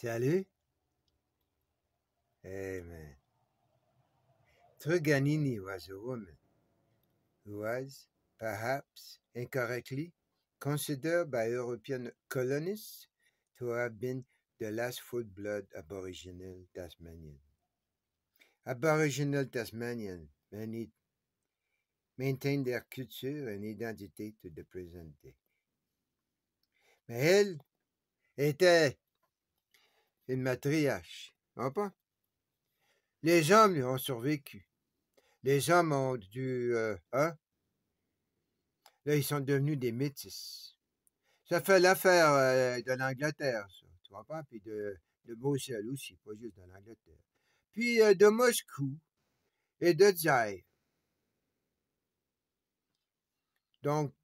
Salut. Eh, Amen. Truganini was a woman who was, perhaps incorrectly, considered by European colonists to have been the last full-blood Aboriginal Tasmanian. Aboriginal Tasmanian many maintain their culture and identity to the present day. Mais elle était une matriarche. Pas? Les hommes ont survécu. Les hommes ont dû... Euh, hein? Là, ils sont devenus des métis. Ça fait l'affaire euh, de l'Angleterre, ça. Tu vois pas? Puis de, Bruxelles aussi, pas juste de l'Angleterre. Puis euh, de Moscou et de Zaire. Donc,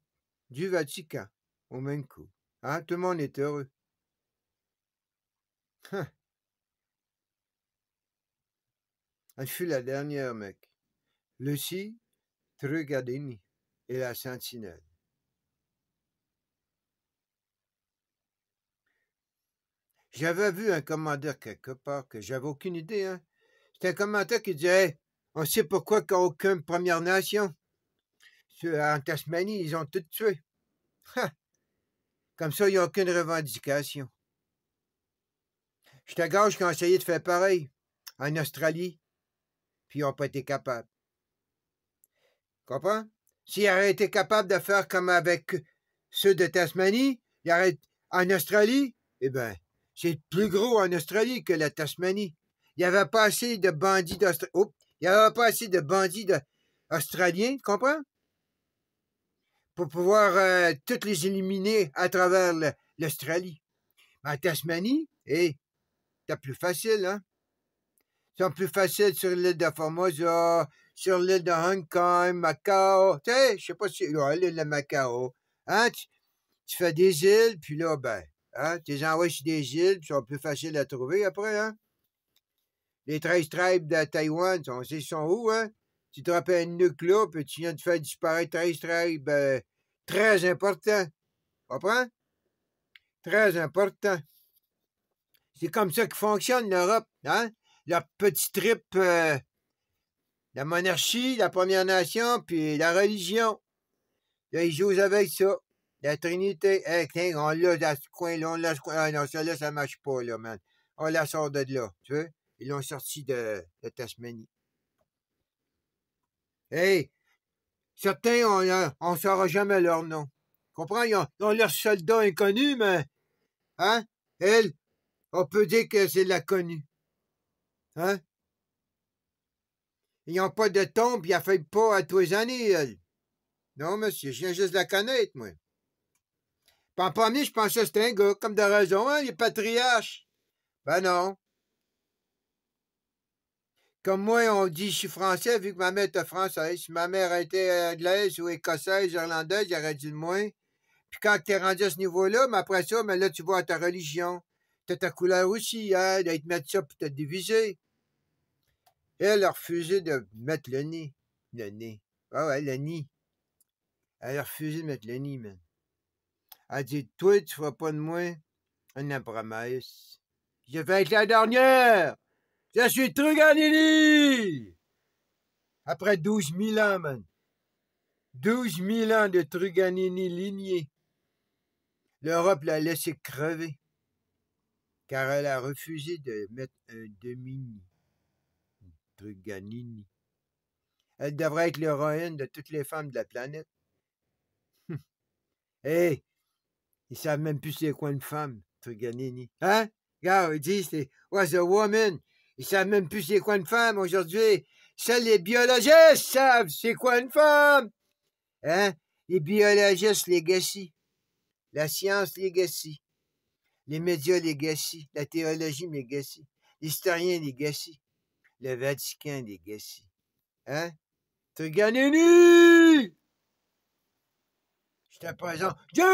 du Vatican, au même coup. Hein? Tout le monde est heureux. Hein. Elle fut la dernière, mec. Lucie, Trugadini et la sentinelle. J'avais vu un commandeur quelque part que j'avais aucune idée. Hein. C'était un commentaire qui disait On sait pourquoi qu'aucune aucune Première Nation. en Tasmanie, ils ont tout tué. Comme ça, il n'y a aucune revendication. Je te gage qu'ils ont essayé de faire pareil en Australie, puis ils n'ont pas été capables. Comprends? S'ils auraient été capables de faire comme avec ceux de Tasmanie, en Australie, eh bien, c'est plus gros en Australie que la Tasmanie. Il n'y avait pas assez de bandits d'Australiens, oh, de comprends? Pour pouvoir euh, toutes les éliminer à travers l'Australie. En Tasmanie, et eh, c'est plus facile, hein? sont plus facile sur l'île de Formosa, sur l'île de Hong Kong, Macao. Tu sais, je sais pas si. Ouais, l'île de Macao. Hein? Tu, fais des îles, puis là, ben, hein? Tu les envoies sur des îles, puis sont plus faciles à trouver après, hein? Les 13 tribes de Taïwan, on sait sont où, hein? Tu te rappelles une nuque puis tu viens de faire disparaître 13 tribes. Euh, très important. Comprends? Très important. C'est comme ça que fonctionne l'Europe, hein? Leur petit trip, euh, la monarchie, la Première Nation, puis la religion. Là, ils jouent avec ça. La Trinité, hey, eh, tiens, on l'a dans ce coin-là, on l'a coin ah, non, ça là, ça marche pas, là, man. On la sort de là, tu veux? Ils l'ont sorti de, Tasmanie. Hey! Certains, on euh, ne saura jamais leur nom. Comprends? Ils ont, ils ont leurs soldats inconnus, mais. Hein? elle on peut dire que c'est la connue. Hein? Ils n'ont pas de tombe, a fait pas à tous les années, Non, monsieur, je viens juste de la connaître, moi. Pas en premier, je pensais que c'était un gars, comme de raison, hein, les patriarches. Ben non. Comme moi, on dit, je suis français, vu que ma mère était française. Si ma mère était anglaise ou écossaise, irlandaise, j'aurais dit le moins. Puis quand tu es rendu à ce niveau-là, après ça, mais là, tu vois ta religion. T'as ta couleur aussi, hein, d'être mettre ça pour te diviser. Elle a refusé de mettre le nez. Le nez. Ah ouais, le nid. Elle a refusé de mettre le nid, man. Elle dit Toi, tu vois pas de moi un embrasse Je vais être la dernière. Je suis Truganini. Après 12 000 ans, man. 12 000 ans de Truganini ligné. L'Europe l'a laissé crever car elle a refusé de mettre un Demini, Truganini. Elle devrait être l'héroïne de toutes les femmes de la planète. Hé! hey, ils savent même plus c'est quoi une femme, Truganini. Hein? Regarde, ils disent c'est What's a woman? Ils savent même plus c'est quoi une femme aujourd'hui. Seuls les biologistes savent c'est quoi une femme! Hein? Les biologistes legacy. La science legacy les médias legacy, la théologie legacy, l'historien legacy, le Vatican legacy. Hein? nuits! Je te présente Dieu